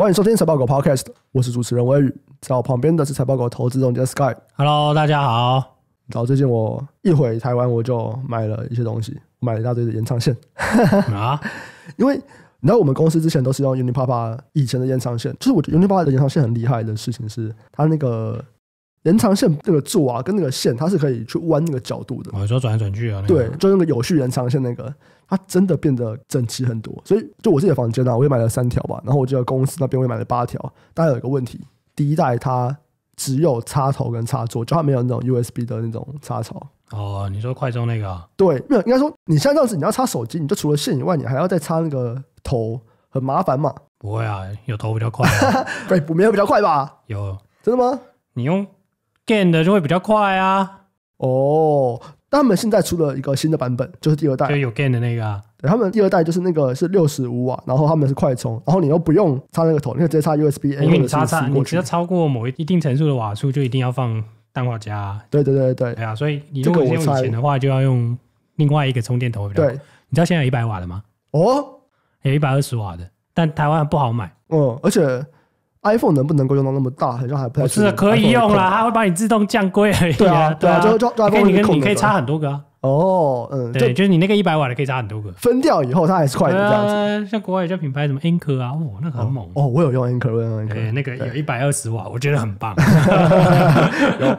欢迎收听财报狗 Podcast，我是主持人威宇，在我旁边的是财报狗投资总监 Sky。Hello，大家好。早最近我一回台湾，我就买了一些东西，买了一大堆的延长线 啊。因为你知道我们公司之前都是用 u n i Papa 以前的延长线，就是我 u n i Papa 的延长线很厉害的事情是，它那个延长线那个柱啊，跟那个线它是可以去弯那个角度的。我说转来转去啊。对，就那个有序延长线那个。它真的变得整齐很多，所以就我自己的房间呢，我也买了三条吧。然后我记得公司那边我也买了八条。大家有一个问题，第一代它只有插头跟插座，就它没有那种 USB 的那种插槽。哦，你说快充那个？对，没有，应该说你像这样子，你要插手机，你就除了线以外，你还要再插那个头，很麻烦嘛。不会啊，有头比较快，不没有比较快吧？有，真的吗？你用 g a n 的就会比较快啊？哦。他们现在出了一个新的版本，就是第二代，就有 gain 的那个。啊。对，他们第二代就是那个是六十五瓦，然后他们是快充，然后你又不用插那个头，可以直接插 USB。因为你插插，我只要超过某一一定程数的瓦数就一定要放氮化镓。对对对对。对啊，所以你如果用以前的话，就要用另外一个充电头。对，你知道现在有一百瓦的吗？哦，有一百二十瓦的，但台湾不好买。嗯，而且。iPhone 能不能够用到那么大？好像还不太是，可以用了，它会帮你自动降规而已。对啊，对啊，就抓你你你可以插很多个。哦，嗯，对，就是你那个一百瓦的可以插很多个。分掉以后，它还是快的这样子。像国外有些品牌什么 Anker 啊，哦，那个很猛。哦，我有用 Anker，Anker 那个有一百二十瓦，我觉得很棒。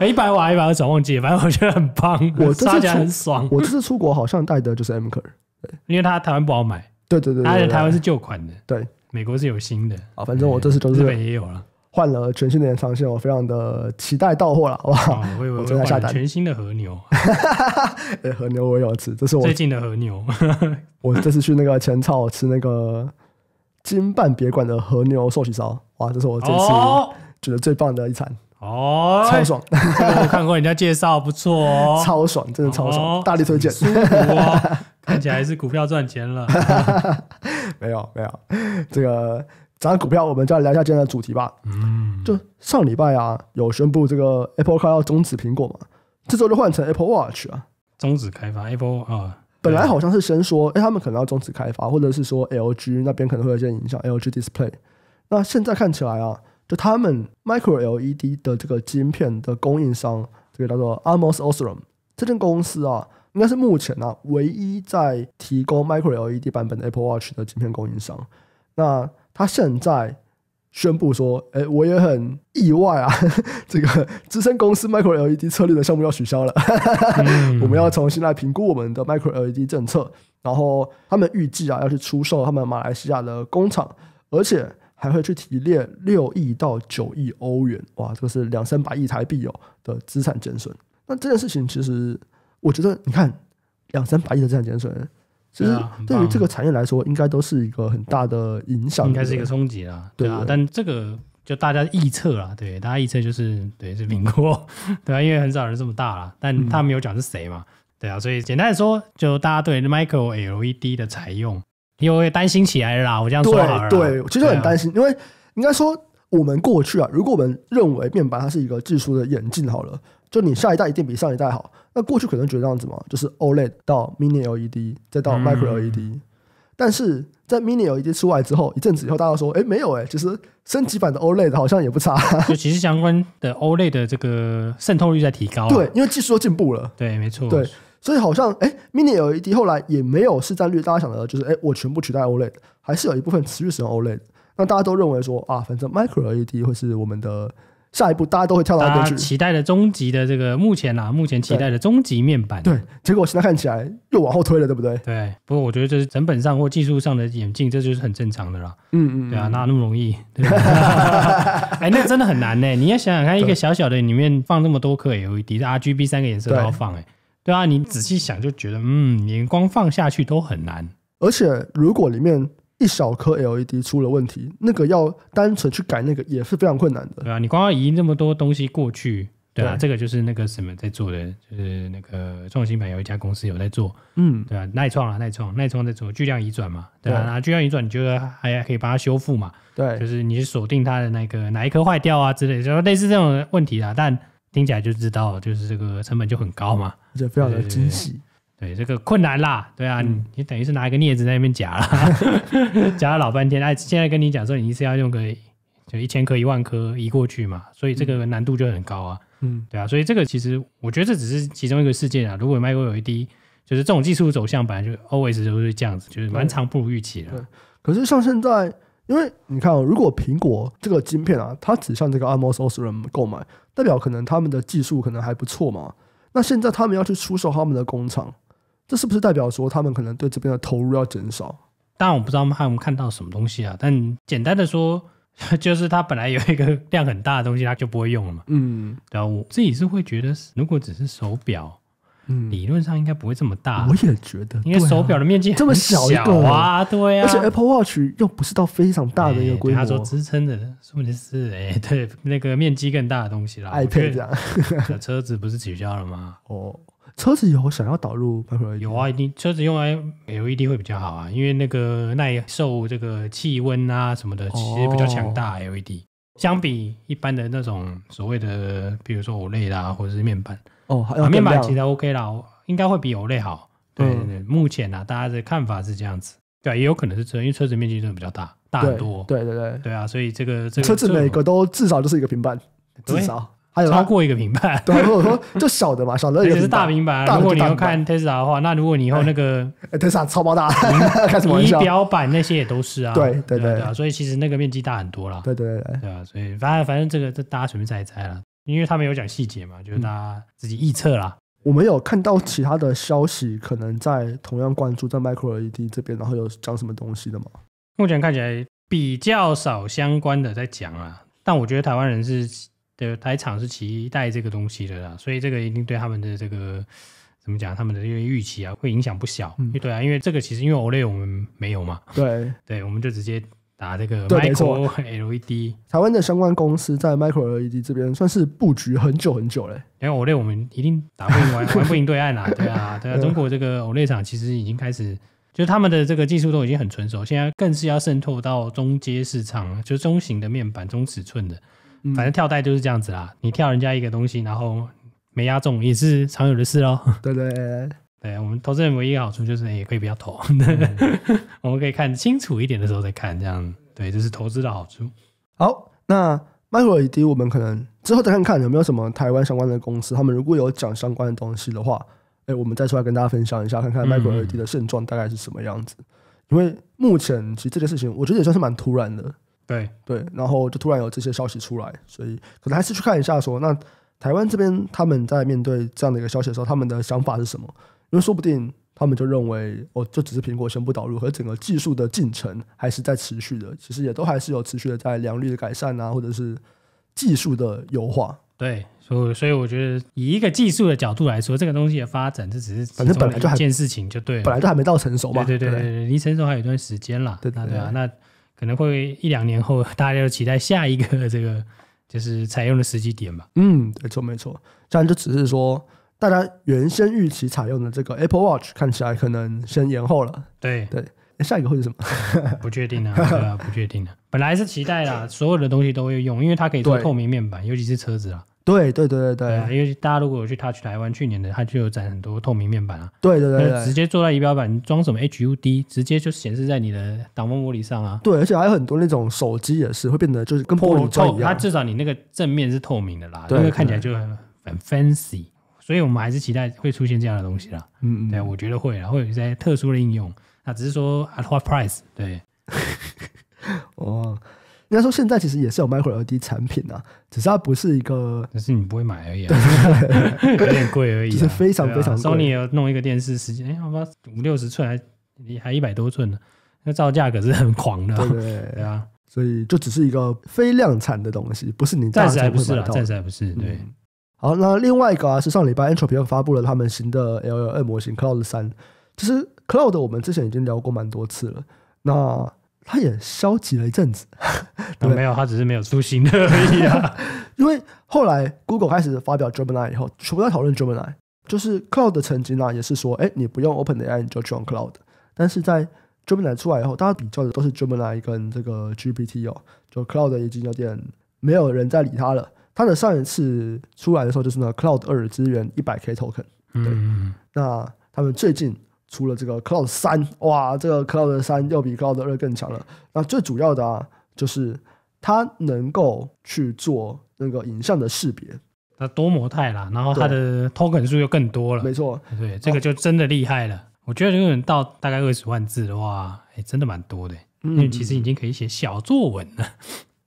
一百瓦一百二十瓦忘记，反正我觉得很棒，我插起来很爽。我这次出国好像带的就是 Anker，因为它台湾不好买。对对对，而且台湾是旧款的。对。美国是有新的啊，反正我这次都是日本也有了，换了全新的延长线，我非常的期待到货了，好吧？我正在下单全新的和牛，和牛我有吃，这是我最近的和牛。我这次去那个前草吃那个金办别馆的和牛寿喜烧，哇，这是我这次觉得最棒的一餐，哦，超爽！我看过人家介绍，不错，超爽，真的超爽，大力推荐。看起来是股票赚钱了，没有没有，这个讲股票，我们再来聊一下今天的主题吧。嗯，就上礼拜啊，有宣布这个 Apple Car 要终止苹果嘛？这周就换成 Apple Watch 啊。终止开发 Apple 啊。本来好像是先说，哎，他们可能要终止开发，或者是说 LG 那边可能会有些影响，LG Display。那现在看起来啊，就他们 Micro LED 的这个晶片的供应商，这个叫做 Amos Osram 这间公司啊。应该是目前啊唯一在提供 Micro LED 版本的 Apple Watch 的晶片供应商。那他现在宣布说：“哎，我也很意外啊！这个资深公司 Micro LED 策略的项目要取消了，我们要重新来评估我们的 Micro LED 政策。”然后他们预计啊要去出售他们马来西亚的工厂，而且还会去提炼六亿到九亿欧元哇，这个是两三百亿台币哦的资产减损。那这件事情其实。我觉得你看两三百亿的这样减损，其实对于这个产业来说，应该都是一个很大的影响，应该是一个冲击啊。对啊，但这个就大家臆测啊，对，大家臆测就是对是苹果，对啊，因为很少人这么大了，但他没有讲是谁嘛，对啊，所以简单的说，就大家对 micro LED 的采用也会担心起来了。我这样对对，其实很担心，因为应该说我们过去啊，如果我们认为面板它是一个技术的演进，好了。就你下一代一定比上一代好，那过去可能觉得这样子嘛，就是 OLED 到 Mini LED 再到 Micro LED，但是在 Mini LED 出来之后，一阵子以后，大家说，哎，没有哎，其实升级版的 OLED 好像也不差。就其实相关的 OLED 的这个渗透率在提高。对，因为技术进步了。对，没错。对，所以好像哎，Mini LED 后来也没有是战略大家想的，就是哎，我全部取代 OLED，还是有一部分持续使用 OLED。那大家都认为说啊，反正 Micro LED 会是我们的。下一步大家都会跳到。期待的终极的这个目前啊，目前期待的终极面板。对，结果现在看起来又往后推了，对不对？对，不过我觉得这是成本上或技术上的演进，这就是很正常的啦。嗯嗯，对啊，哪那么容易？哎，那真的很难呢。你要想想看，一个小小的里面放那么多颗 LED，RGB 三个颜色都要放，哎，对啊，你仔细想就觉得，嗯，你光放下去都很难。而且如果里面。一小颗 LED 出了问题，那个要单纯去改那个也是非常困难的，对啊，你光要移那么多东西过去，对啊，这个就是那个什么在做的，就是那个创新版有一家公司有在做，嗯，对啊，耐创啊，耐创，耐创在做巨量移转嘛，对啊，那巨量移转你觉得还可以把它修复嘛？对，就是你锁定它的那个哪一颗坏掉啊之类的，类似这种问题啊，但听起来就知道就是这个成本就很高嘛，就非常的精细。对这个困难啦，对啊，你你等于是拿一个镊子在那边夹了，夹了老半天。哎，现在跟你讲说，你次要用个就一千颗、一万颗移过去嘛，所以这个难度就很高啊。嗯，对啊，所以这个其实我觉得这只是其中一个事件啊。如果 m a c b o 有一滴，就是这种技术走向本来就 always 都是这样子，就是蛮场不如预期的。对，可是像现在，因为你看，哦，如果苹果这个晶片啊，它指向这个 a m o s o s r a m 购买，代表可能他们的技术可能还不错嘛。那现在他们要去出售他们的工厂。这是不是代表说他们可能对这边的投入要减少？当然我不知道他们看到什么东西啊，但简单的说，就是他本来有一个量很大的东西，他就不会用了嘛。嗯，对吧？我自己是会觉得，如果只是手表，嗯，理论上应该不会这么大。我也觉得，因为手表的面积这么小一个啊，对呀，而且 Apple Watch 又不是到非常大的一个规模支撑的，说明是哎，对那个面积更大的东西啦。iPad，可车子不是取消了吗？哦。车子有想要导入？有啊，一定车子用来 LED 会比较好啊，因为那个耐受这个气温啊什么的，其实比较强大。LED 相比一般的那种所谓的，比如说 OLED 啊，或者是面板哦，面板其实 OK 啦，应该会比 OLED 好。对对，目前呢，大家的看法是这样子。对，也有可能是车，因为车子面积真的比较大，大很多。对对对，对啊，所以这个车子每个都至少就是一个平板，至少。还有超过一个平板，对，我说就小的嘛，小的也是大平板。如果你要看特斯拉的话，那如果你以后那个特斯拉超超大，仪 表版那些也都是啊，对对对啊，所以其实那个面积大很多了，对对对对啊，所以反正反正这个这大家随便猜一猜了，因为他们有讲细节嘛，就是大家自己臆测啦。我们有看到其他的消息，可能在同样关注在 Micro LED 这边，然后有讲什么东西的吗？目前看起来比较少相关的在讲啊，但我觉得台湾人是。对，台厂是期待这个东西的啦，所以这个一定对他们的这个怎么讲，他们的因为预期啊，会影响不小。对啊，因为这个其实因为 o l Olay 我们没有嘛，对对，我们就直接打这个 Micro LED。台湾的相关公司在 Micro LED 这边算是布局很久很久了。因为 o l Olay 我们一定打不赢，玩不赢对岸啦。对啊，对啊，中国这个 o l Olay 厂其实已经开始，就是他们的这个技术都已经很成熟，现在更是要渗透到中阶市场，就中型的面板、中尺寸的。反正跳袋就是这样子啦，你跳人家一个东西，然后没压中也是常有的事咯。对 对对，对我们投资人唯一好处就是也可以不要投，我们可以看清楚一点的时候再看，这样对，这是投资的好处。好，那 Micro，D 我们可能之后再看看有没有什么台湾相关的公司，他们如果有讲相关的东西的话，哎，我们再出来跟大家分享一下，看看 Micro，D 的现状大概是什么样子。因为目前其实这件事情，我觉得也算是蛮突然的。对对，然后就突然有这些消息出来，所以可能还是去看一下，说那台湾这边他们在面对这样的一个消息的时候，他们的想法是什么？因为说不定他们就认为哦，这只是苹果宣布导入，和整个技术的进程还是在持续的，其实也都还是有持续的在良率的改善啊，或者是技术的优化。对，所以所以我觉得以一个技术的角度来说，这个东西的发展这只是反正本来就还一件事情就对，本来都还没到成熟嘛，对对对对，离成熟还有一段时间了。对啊对啊那。可能会一两年后，大家就期待下一个 这个就是采用的时机点吧。嗯，没错没错。这然就只是说，大家原先预期采用的这个 Apple Watch 看起来可能先延后了。对对，下一个会是什么？不确定啊，不确定啊。本来是期待啦，所有的东西都会用，因为它可以做透明面板，尤其是车子啊。对对对对对，因为大家如果有去 Touch 台湾去年的，它就有展很多透明面板啊。对对对，直接坐在仪表板装什么 HUD，直接就显示在你的挡风玻璃上啊。对，而且还有很多那种手机也是会变得就是跟玻璃窗一样。它至少你那个正面是透明的啦，因个看起来就很很 fancy，所以我们还是期待会出现这样的东西啦。嗯嗯，对，我觉得会啦，或有一些特殊的应用。那只是说 At what price？对，哦。应该说，现在其实也是有 micro l 二 D 产品啊，只是它不是一个，只是你不会买而已，啊，有点贵而已，是非常非常。Sony 要弄一个电视，时间哎，好吧，五六十寸还，还一百多寸呢，那造价可是很狂的。对对啊，所以就只是一个非量产的东西，不是你。暂时还不是了，现在还不是。对，好，那另外一个啊，是上礼拜 e n t p y 又发布了他们新的 L2 模型 Cloud 三，其实 Cloud 我们之前已经聊过蛮多次了，那。他也消极了一阵子，没有，他只是没有出新的而已啊。因为后来 Google 开始发表 Gemini 以后，部在讨论 Gemini，就是 Cloud 曾经啦，也是说，哎，你不用 OpenAI，你就用 Cloud。但是在 Gemini 出来以后，大家比较的都是 Gemini 跟这个 GPT 哦，就 Cloud 已经有点没有人在理他了。他的上一次出来的时候就是呢，Cloud 二资源一百 K token，对，嗯，那他们最近。出了这个 c l o u d 三，哇，这个 c l o u d 三又比 c l o u d 二更强了。那最主要的啊，就是它能够去做那个影像的识别，那多模态啦，然后它的 token 数又更多了。没错，对，这个就真的厉害了。我觉得如果能到大概二十万字的话，哎，真的蛮多的，因为其实已经可以写小作文了。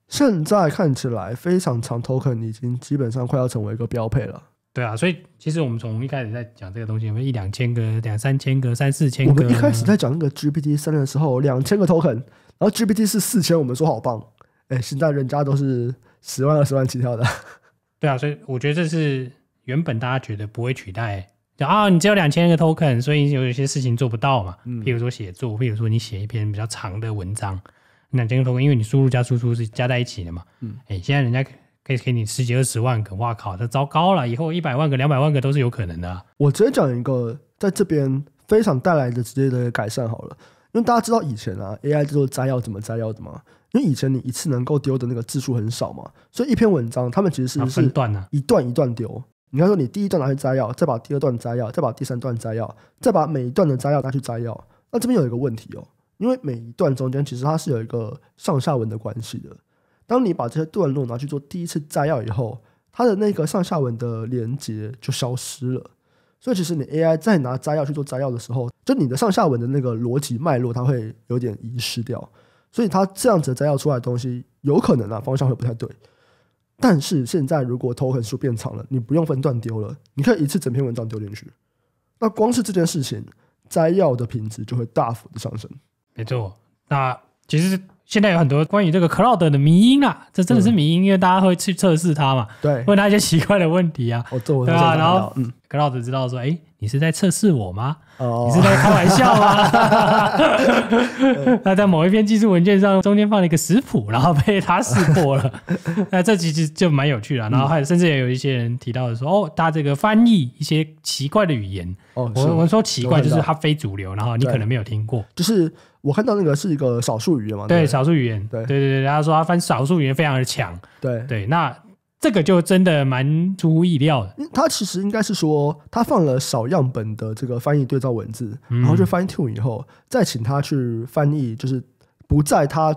现在看起来，非常长 token 已经基本上快要成为一个标配了。对啊，所以其实我们从一开始在讲这个东西，没有一两千个、两三千个、三四千个。我们一开始在讲那个 GPT 三的时候，两千个 token，然后 GPT 是四千，我们说好棒。哎，现在人家都是十万、二十万起跳的。对啊，所以我觉得这是原本大家觉得不会取代，就啊，你只有两千个 token，所以有一些事情做不到嘛。嗯。如说写作，譬如说你写一篇比较长的文章，两千个 token，因为你输入加输出是加在一起的嘛。嗯。哎，现在人家。可以给你十几二十万，可哇靠，这糟糕了！以后一百万个、两百万个都是有可能的。我直接讲一个，在这边非常带来的直接的改善好了，因为大家知道以前啊，AI 制作摘要怎么摘要的吗？因为以前你一次能够丢的那个字数很少嘛，所以一篇文章他们其实是是一段呢，一段一段丢。你看，说你第一段拿去摘要，再把第二段摘要，再把第三段摘要，再把每一段的摘要拿去摘要。那这边有一个问题哦，因为每一段中间其实它是有一个上下文的关系的。当你把这些段落拿去做第一次摘要以后，它的那个上下文的连接就消失了。所以，其实你 AI 再拿摘要去做摘要的时候，就你的上下文的那个逻辑脉络，它会有点遗失掉。所以，它这样子摘要出来的东西，有可能啊方向会不太对。但是，现在如果 token 数变长了，你不用分段丢了，你可以一次整篇文章丢进去。那光是这件事情，摘要的品质就会大幅的上升。没错，那其实。现在有很多关于这个 cloud 的迷因啊，这真的是迷因，因为大家会去测试它嘛，对，问他一些奇怪的问题啊，我做，对啊，然后嗯，cloud 知道说，哎，你是在测试我吗？你是在开玩笑吗？那在某一篇技术文件上中间放了一个食谱，然后被他识破了，那这其实就蛮有趣的。然后还甚至也有一些人提到的说，哦，他这个翻译一些奇怪的语言，哦，我我说奇怪就是它非主流，然后你可能没有听过，就是我看到那个是一个少数语言嘛，对。少数语言，对对对对，他说他翻少数语言非常的强，对对，那这个就真的蛮出乎意料的。他其实应该是说，他放了少样本的这个翻译对照文字，然后就 fine tune 以后，再请他去翻译，就是不在他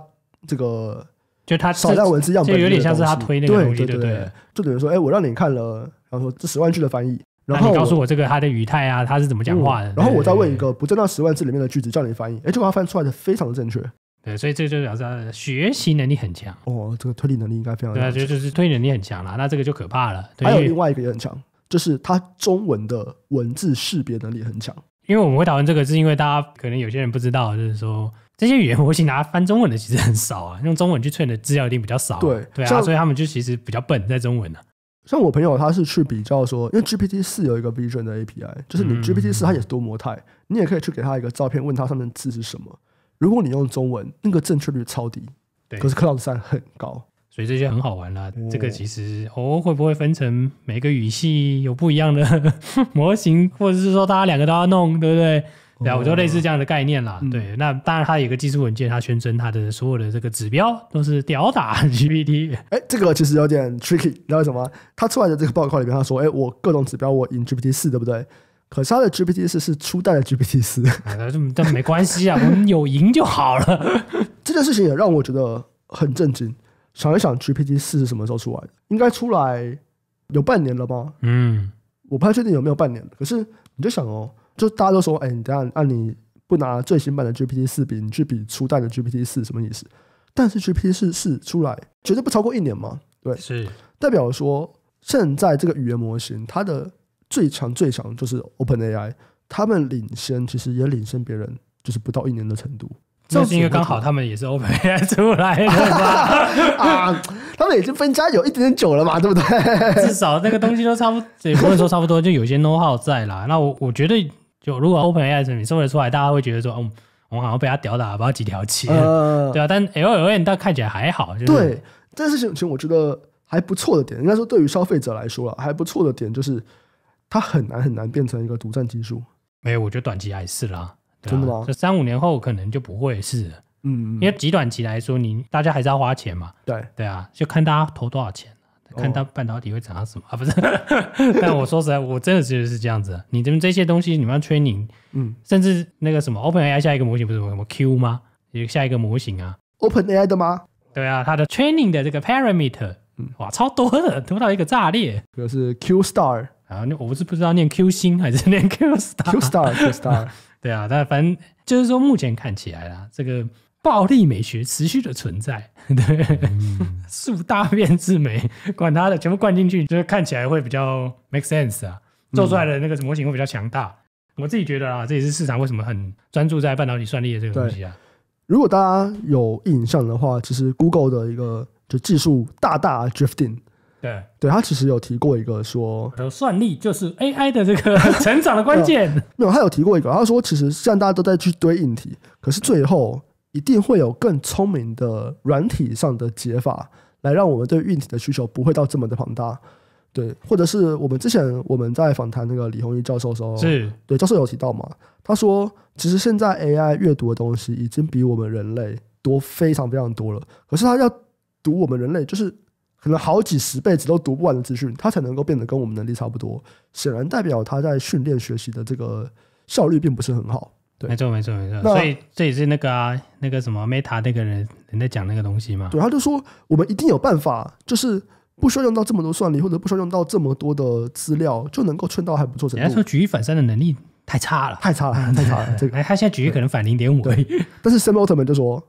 这个，就他少量文字样本，有点像是他推那个东西，对对对？就等于说，哎，我让你看了，然后说这十万句的翻译，然后告诉我这个他的语态啊，他是怎么讲话的，然后我再问一个不在那十万字里面的句子，叫你翻译，哎，这果他翻出来的非常的正确。对，所以这就表示学习能力很强哦。这个推理能力应该非常对，就是推理能力很强啦，那这个就可怕了。还有另外一个也很强，就是他中文的文字识别能力很强。因为我们会讨论这个，是因为大家可能有些人不知道，就是说这些语言模型拿翻中文的其实很少啊，用中文去训的资料一定比较少。对对啊，所以他们就其实比较笨在中文呢。像我朋友他是去比较说，因为 GPT 四有一个 vision 的 API，就是你 GPT 四它也是多模态，你也可以去给他一个照片，问他上面字是什么。如果你用中文，那个正确率超低，对。可是 c l o u d 三很高，所以这些很好玩啦。这个其实哦，会不会分成每个语系有不一样的 模型，或者是说大家两个都要弄，对不对？然后就类似这样的概念啦。对。那当然，它有个技术文件，它宣称它的所有的这个指标都是吊打 GPT。哎，这个其实有点 tricky。道为什么？它出来的这个报告里面他说，哎，我各种指标我赢 GPT 四，对不对？可是他的 GPT 四是初代的 GPT 四，哎，但但没关系啊，我们有赢就好了。这件事情也让我觉得很震惊。想一想，GPT 四是什么时候出来的？应该出来有半年了吧？嗯，我不太确定有没有半年。可是你就想哦，就大家都说，哎，你按按你不拿最新版的 GPT 四比，你去比初代的 GPT 四，什么意思？但是 GPT 四四出来绝对不超过一年嘛？对，是代表说现在这个语言模型它的。最强最强就是 Open AI，他们领先其实也领先别人，就是不到一年的程度。就是因为刚好他们也是 Open AI 来的嘛，啊，他们已经分家有一点点久了嘛，对不对？至少那个东西都差不多，也不能说差不多，就有些 k No w H o w 在啦。那我我觉得，就如果 Open AI 这么出来，大家会觉得说，嗯，我好像被他吊打，把他几条街，对啊，但 L L N 大看起来还好。对，这事情其实我觉得还不错的点，应该说对于消费者来说，还不错的点就是。它很难很难变成一个独占技术，没有，我觉得短期还是啦，真的吗？这三五年后可能就不会是，嗯，因为极短期来说，你大家还是要花钱嘛，对对啊，就看大家投多少钱，看到半导体会涨到什么 啊？不是，但我说实在，我真的觉得是这样子，你这这些东西，你们 training，嗯，甚至那个什么 OpenAI 下一个模型不是什么 Q 吗？有下一个模型啊，OpenAI 的吗？对啊，它的 training 的这个 parameter，嗯哇，超多的，多到一个炸裂，就是 Q Star。啊，那我不是不知道念 Q 星 还是念 Q star？Q star，Q star，对啊，但反正就是说，目前看起来啦，这个暴力美学持续的存在，对，树大变之美，管它的，全部灌进去，就是看起来会比较 make sense 啊，做出来的那个模型会比较强大。我自己觉得啊，这也是市场为什么很专注在半导体算力的这个东西啊。如果大家有印象的话，其实 Google 的一个就技术大大 drifting。对，对他其实有提过一个说，算力就是 AI 的这个成长的关键。没有，他有提过一个，他说其实虽然大家都在去堆硬体，可是最后一定会有更聪明的软体上的解法，来让我们对硬体的需求不会到这么的庞大。对，或者是我们之前我们在访谈那个李宏毅教授的时候，是对教授有提到嘛？他说其实现在 AI 阅读的东西已经比我们人类多非常非常多了，可是他要读我们人类就是。可能好几十辈子都读不完的资讯，他才能够变得跟我们能力差不多。显然代表他在训练学习的这个效率并不是很好。对，没错，没错，没错。所以这也是那个啊，那个什么 Meta 那个人人在讲那个东西嘛。对，他就说我们一定有办法，就是不需要用到这么多算力，或者不需要用到这么多的资料，就能够劝到还不错。人家说举一反三的能力太差了，太差了，太差了。这个，哎，他现在举一可能反零点五，对。但是 Sam Altman 就说。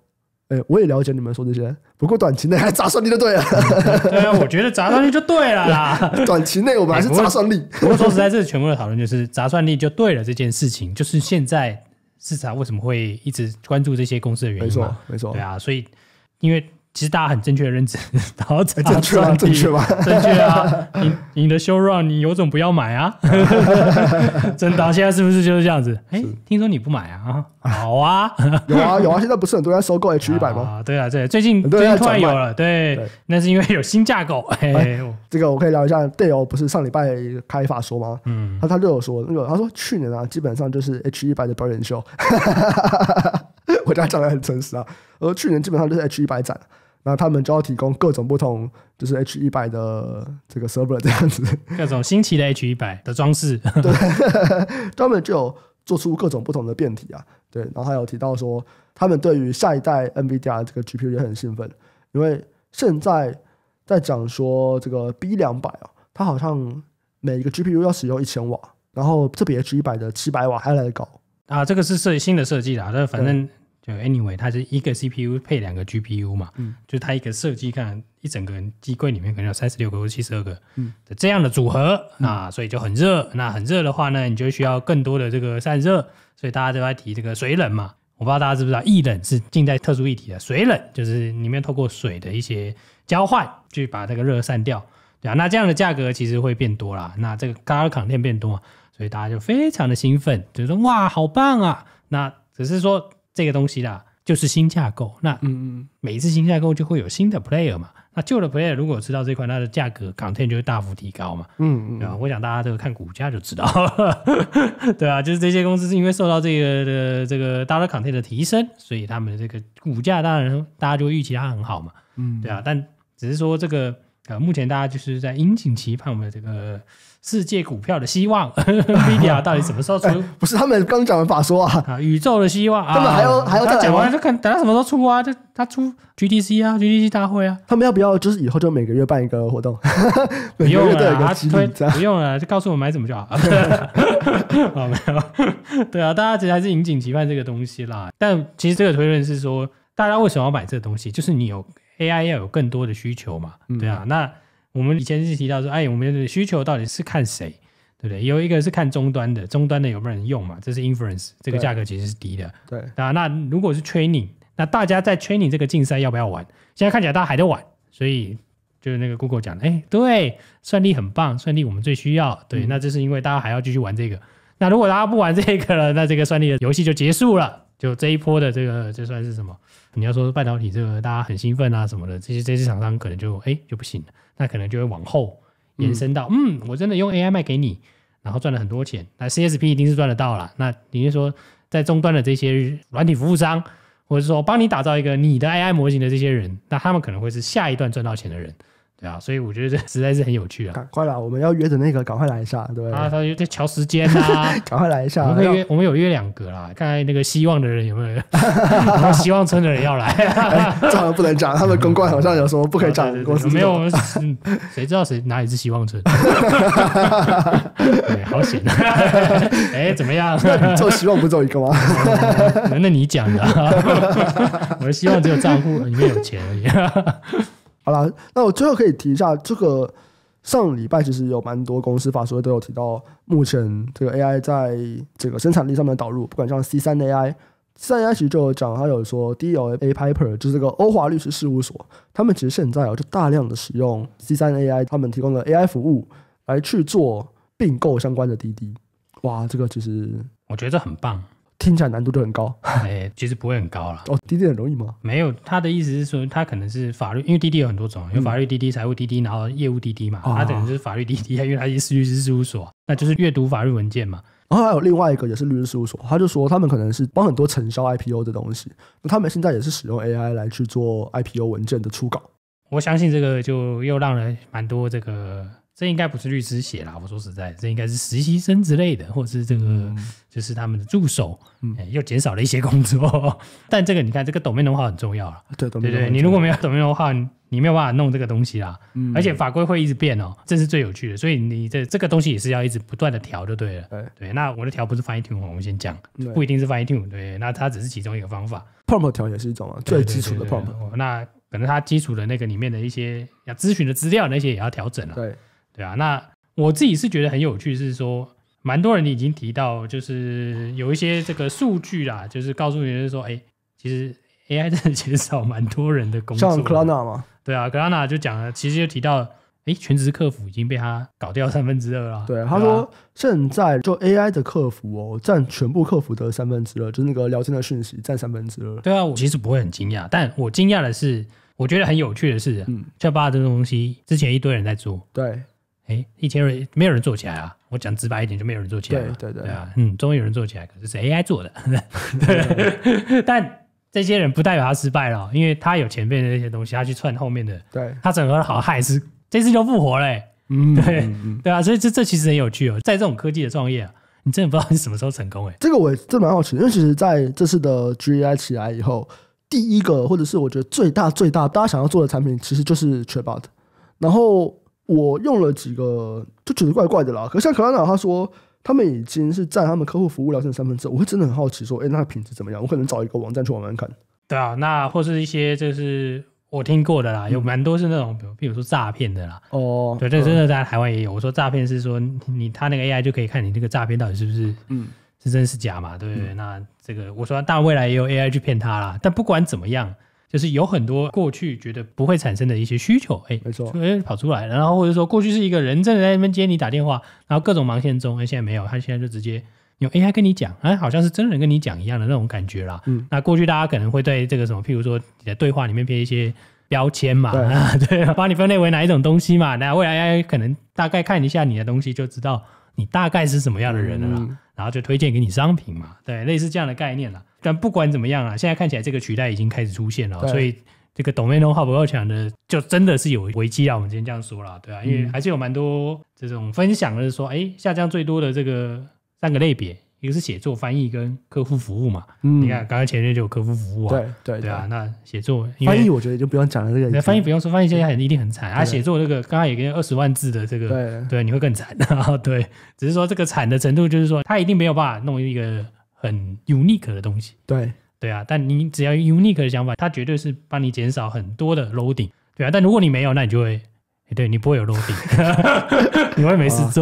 哎，我也了解你们说这些，不过短期内还砸算力就对了。对啊，我觉得砸算力就对了啦。短期内我们还是砸算力。不过说实在，这全部的讨论就是砸算力就对了这件事情，就是现在市场为什么会一直关注这些公司的原因没错，没错。对啊，所以因为。其实大家很正确的认知，然后才正确啊，正确吧？正确啊！你你的 show run，你有种不要买啊！真的，啊，现在是不是就是这样子？哎，听说你不买啊？好啊，有啊有啊！现在不是很多人收购 H 一百吗？啊，对啊对，最近最近突然有了，对，那是因为有新架构。这个我可以聊一下。队友不是上礼拜开发说吗？嗯，他他就有说，那个他说去年啊，基本上就是 H 一百的表演秀。我家讲的很诚实啊，而去年基本上都是 H 一百展，那他们就要提供各种不同，就是 H 一百的这个 server 这样子，各种新奇的 H 一百的装饰，对，专门就做出各种不同的变体啊，对，然后还有提到说他们对于下一代 NVIDIA 这个 GPU 也很兴奋，因为现在在讲说这个 B 两百啊，它好像每一个 GPU 要使用一千瓦，然后这比 H 一百的七百瓦还来得高啊，这个是设计新的设计啦，那反正。a n y w a y 它是一个 CPU 配两个 GPU 嘛，嗯，就它一个设计，看一整个机柜里面可能有三十六个或七十二个，嗯，这样的组合，那所以就很热，那很热的话呢，你就需要更多的这个散热，所以大家都在提这个水冷嘛。我不知道大家知不知道，液冷是近代特殊议题的，水冷就是里面透过水的一些交换去把这个热散掉，对啊，那这样的价格其实会变多啦，那这个高抗电变多，所以大家就非常的兴奋，就说哇，好棒啊！那只是说。这个东西啦，就是新架构。那嗯嗯，每一次新架构就会有新的 player 嘛。那旧的 player 如果吃到这块，它的价格 content 就会大幅提高嘛。嗯嗯，啊，我想大家这个看股价就知道，对啊，就是这些公司是因为受到这个的这个大 e n t 的提升，所以他们这个股价当然大家就预期它很好嘛。嗯，对啊，但只是说这个呃，目前大家就是在阴景期，怕我们这个。世界股票的希望，VIA 到底什么时候出？不是他们刚讲完法说啊，宇宙的希望啊，他们还要还要再讲完，就看等他什么时候出啊？他他出 GTC 啊，GTC 大会啊，他们要不要就是以后就每个月办一个活动？不用了，他推不用了，就告诉我买什么就好。好 没有，对啊，大家其实还是引颈期盼这个东西啦。但其实这个推论是说，大家为什么要买这个东西？就是你有 AI 要有更多的需求嘛？对啊，那。我们以前是提到说，哎，我们的需求到底是看谁，对不对？有一个是看终端的，终端的有没有人用嘛？这是 inference，这个价格其实是低的。对啊，那如果是 training，那大家在 training 这个竞赛要不要玩？现在看起来大家还在玩，所以就是那个 Google 讲，哎，对，算力很棒，算力我们最需要。对，那这是因为大家还要继续玩这个。那如果大家不玩这个了，那这个算力的游戏就结束了。就这一波的这个，这算是什么？你要说半导体这个大家很兴奋啊什么的，这些这些厂商可能就哎就不行了，那可能就会往后延伸到，嗯，我真的用 AI 卖给你，然后赚了很多钱，那 CSP 一定是赚得到了。那比如说在终端的这些软体服务商，或者说帮你打造一个你的 AI 模型的这些人，那他们可能会是下一段赚到钱的人。对啊，所以我觉得这 实在是很有趣啊！赶快了，我们要约的那个，赶快来一下，对啊，他就在调时间呐，赶快来一下。我们约，我们有约两个啦，看看那个希望的人有没有，什 么希望村的人要来？这个不能讲，他们公关好像有什么不可以讲的。公我没有，我们谁知道谁哪里是希望村？对，好险！哎，怎么样？做希望不做一个吗？那那你讲的，我的希望只有账户里面有钱而已。好啦，那我最后可以提一下，这个上礼拜其实有蛮多公司发说都有提到，目前这个 AI 在这个生产力上面导入，不管像 C 三 AI，C 三 AI 其实就有讲，它有说 D O A Piper 就是这个欧华律师事务所，他们其实现在啊就大量的使用 C 三 AI 他们提供的 AI 服务来去做并购相关的滴滴，哇，这个其实我觉得很棒。听起来难度都很高。哎，其实不会很高了。哦，滴滴很容易吗？没有，他的意思是说，他可能是法律，因为滴滴有很多种，有法律滴滴、财务滴滴，然后业务滴滴嘛。他等于就是法律滴滴，因为他是律师事务所，那就是阅读法律文件嘛。然后还有另外一个也是律师事务所，他就说他们可能是帮很多承销 IPO 的东西。那他们现在也是使用 AI 来去做 IPO 文件的初稿。我相信这个就又让人蛮多这个。这应该不是律师写了，我说实在，这应该是实习生之类的，或者是这个就是他们的助手，又减少了一些工作。但这个你看，这个抖面的话很重要了，对对对，你如果没有抖面的话，你没有办法弄这个东西啦。而且法规会一直变哦，这是最有趣的，所以你这这个东西也是要一直不断的调就对了。对，那我的调不是翻译听文，我们先讲，不一定是翻译听文，对，那它只是其中一个方法。泡沫调也是一种最基础的泡沫，那可能它基础的那个里面的一些要咨询的资料那些也要调整了。对。对啊，那我自己是觉得很有趣，是说蛮多人已经提到，就是有一些这个数据啦，就是告诉你就是说，哎，其实 AI 真的减少蛮多人的工作。像克拉娜吗？对啊，克拉娜就讲了，其实就提到，哎，全职客服已经被他搞掉 三分之二了。对他说现在就 AI 的客服哦，占全部客服的三分之二，就是那个聊天的讯息占三分之二。对啊，我其实不会很惊讶，但我惊讶的是，我觉得很有趣的是，嗯，像把这种东西，之前一堆人在做，对。哎，一千人没有人做起来啊！我讲直白一点，就没有人做起来嘛。对对对啊，嗯，终于有人做起来，可是是 AI 做的。对，但这些人不代表他失败了，因为他有前面的那些东西，他去串后面的。对，他整合的好害，是这次就复活嘞。嗯，对对啊，所以这这其实很有趣哦，在这种科技的创业啊，你真的不知道你什么时候成功哎。这个我真蛮好奇，因为其实在这次的 GAI 起来以后，第一个或者是我觉得最大最大大家想要做的产品，其实就是 Chatbot，然后。我用了几个就觉得怪怪的啦，可是像克拉纳他说他们已经是占他们客户服务聊天的三分之二，我会真的很好奇说，哎，那品质怎么样？我可能找一个网站去玩玩看。对啊，那或是一些就是我听过的啦，有蛮多是那种，比如比如说诈骗的啦。哦，对，这真的在台湾也有。我说诈骗是说你他那个 AI 就可以看你这个诈骗到底是不是嗯是真是假嘛，对不对？那这个我说，但未来也有 AI 去骗他啦。但不管怎么样。就是有很多过去觉得不会产生的一些需求，哎，没错，哎，跑出来，然后或者说过去是一个人正在那边接你打电话，然后各种忙线中，哎，现在没有，他现在就直接用 AI 跟你讲，哎，好像是真人跟你讲一样的那种感觉啦。嗯，那过去大家可能会对这个什么，譬如说你的对话里面贴一些标签嘛，对，把你分类为哪一种东西嘛，那未来可能大概看一下你的东西就知道你大概是什么样的人了。啦。然后就推荐给你商品嘛，对，类似这样的概念啦。但不管怎么样啊，现在看起来这个取代已经开始出现了，所以这个 d o m 懂 i 侬话不够强的，就真的是有危机啊。我们今天这样说了，对啊，因为还是有蛮多这种分享的是说，哎，下降最多的这个三个类别。一个是写作、翻译跟客户服务嘛，嗯，你看刚刚前面就有客户服务啊，对对对啊，那写作翻译我觉得就不用讲了，这个翻译不用说，翻译现在很一定很惨，他写作这个刚刚也跟二十万字的这个，对对，你会更惨啊，对，只是说这个惨的程度就是说他一定没有办法弄一个很 unique 的东西，对对啊，但你只要 unique 的想法，他绝对是帮你减少很多的 loading，对啊，但如果你没有，那你就会。对你不会有落地，你会没事做。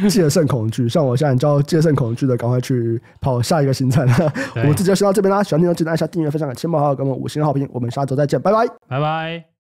记戒慎恐惧，像我现在教戒慎恐惧的，赶快去跑下一个新站。我们这就先到这边啦，喜欢听众记得按下订阅、分享按钮，帮好友我们五星好评。我们下周再见，拜拜，拜拜。